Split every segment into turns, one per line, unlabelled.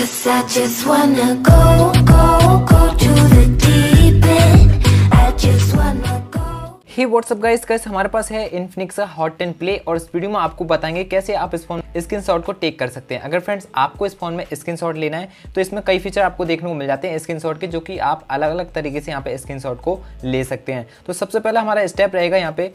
Cause I just wanna go, go, go to the deep end I what's up guys guys हमारे पास है Infinix hot ten play और इस video में आपको बताएंगे कैसे आप इस फोन स्क्रीन शॉट को टेक कर सकते हैं अगर फ्रेंड्स आपको इस फोन में स्क्रीन शॉट लेना है तो इसमें कई फीचर आपको देखने को मिल जाते हैं स्क्रीन शॉट के जो कि आप अलग अलग तरीके से यहाँ पे स्क्रीन शॉट को ले सकते हैं तो सबसे पहला हमारा स्टेप रहेगा यहाँ पे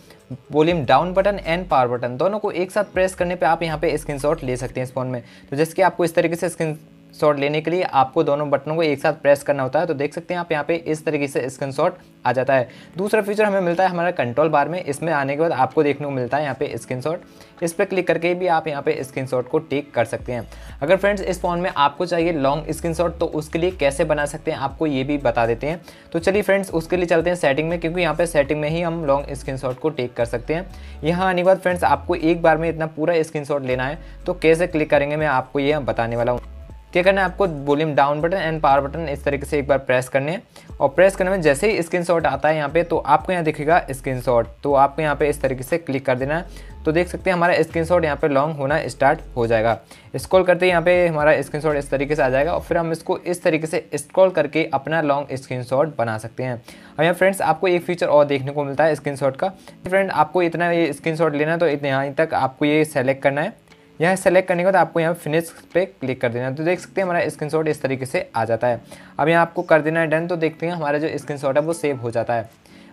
volume down button and power button दोनों को एक साथ प्रेस करने पर आप यहाँ पे स्क्रीनशॉट ले सकते हैं इस फोन में तो जैसे कि आपको इस तरीके से स्क्रीन शॉट लेने के लिए आपको दोनों बटनों को एक साथ प्रेस करना होता है तो देख सकते हैं आप यहाँ पे इस तरीके से स्क्रीन शॉट आ जाता है दूसरा फीचर हमें मिलता है हमारा कंट्रोल बार में इसमें आने के बाद आपको देखने को मिलता है यहाँ पे स्क्रीन शॉट इस पर क्लिक करके भी आप यहाँ पे स्क्रीन शॉट को टेक कर सकते हैं अगर फ्रेंड्स इस फ़ोन में आपको चाहिए लॉन्ग स्क्रीन शॉट तो उसके लिए कैसे बना सकते हैं आपको ये भी बता देते हैं तो चलिए फ्रेंड्स उसके लिए चलते हैं सेटिंग में क्योंकि यहाँ पर सेटिंग में ही हम लॉन्ग स्क्रीन शॉट को टेक कर सकते हैं यहाँ आने के बाद फ्रेंड्स आपको एक बार में इतना पूरा स्क्रीन शॉट लेना है तो कैसे क्लिक करेंगे मैं आपको ये बताने वाला हूँ क्या करना है आपको volume down button and power button इस तरीके से एक बार प्रेस करने हैं और प्रेस करने में जैसे ही शॉट आता है यहाँ पे तो आपको यहाँ दिखेगा शॉट तो आपको यहाँ पे इस तरीके से क्लिक कर देना है तो देख सकते हैं हमारा स्क्रीन शॉट यहाँ पे लॉन्ग होना स्टार्ट हो जाएगा स्क्रॉल करते यहाँ पे हमारा स्क्रीन शॉट इस तरीके से आ जाएगा और फिर हम इसको इस तरीके से स्क्रॉल करके अपना लॉन्ग स्क्रीन शॉट बना सकते हैं अब यहाँ फ्रेंड्स आपको एक फीचर और देखने को मिलता है स्क्रीन शॉट का फ्रेंड आपको इतना ये शॉट लेना है तो इतने यहाँ तक आपको ये सेलेक्ट करना है यहाँ सेलेक्ट करने के बाद आपको यहाँ फिनिश पे क्लिक कर देना है तो देख सकते हैं हमारा स्क्रीनशॉट इस तरीके से आ जाता है अब यहाँ आपको कर देना है डन तो देखते हैं हमारा जो स्क्रीनशॉट है वो सेव हो जाता है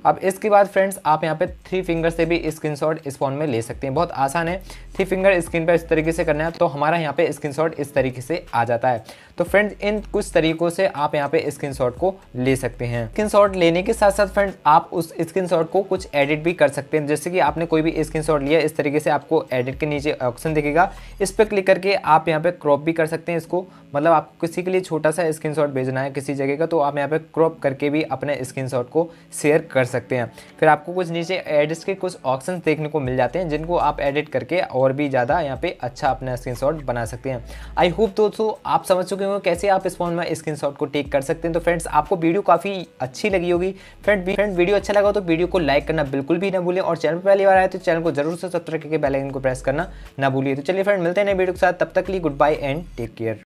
अब इसके बाद फ्रेंड्स आप यहाँ पे थ्री फिंगर से भी शॉट इस फोन में ले सकते हैं बहुत आसान है थ्री फिंगर स्क्रीन पर इस तरीके से करना है तो हमारा यहाँ पे शॉट इस तरीके से आ जाता है तो फ्रेंड्स इन कुछ तरीकों से आप यहाँ पे शॉट को ले सकते हैं शॉट लेने के साथ साथ फ्रेंड्स आप उस शॉट को कुछ एडिट भी कर सकते हैं जैसे कि आपने कोई भी शॉट लिया इस तरीके से आपको एडिट के नीचे ऑप्शन दिखेगा इस पर क्लिक करके आप यहाँ पे क्रॉप भी कर सकते हैं इसको मतलब आप किसी के लिए छोटा सा शॉट भेजना है किसी जगह का तो आप यहाँ पे क्रॉप करके भी अपने शॉट को शेयर कर सकते हैं फिर आपको कुछ नीचे एड्स के कुछ ऑप्शन देखने को मिल जाते हैं जिनको आप एडिट करके और भी ज़्यादा यहाँ पे अच्छा अपना स्क्रीनशॉट बना सकते हैं आई होप दोस्तों आप समझ चुके होंगे कैसे आप इस फोन में स्क्रीन को टेक कर सकते हैं तो फ्रेंड्स आपको वीडियो काफ़ी अच्छी लगी होगी फ्रेंड फ्रेंड वीडियो अच्छा लगा तो वीडियो को लाइक करना बिल्कुल भी ना भूलें और चैनल पर पहली बार आए तो चैनल को जरूर से सब्सक्राइब करके बेलाइन को प्रेस करना ना भूलिए तो चलिए फ्रेंड मिलते हैं नए वीडियो के साथ तब तक लिए goodbye and take care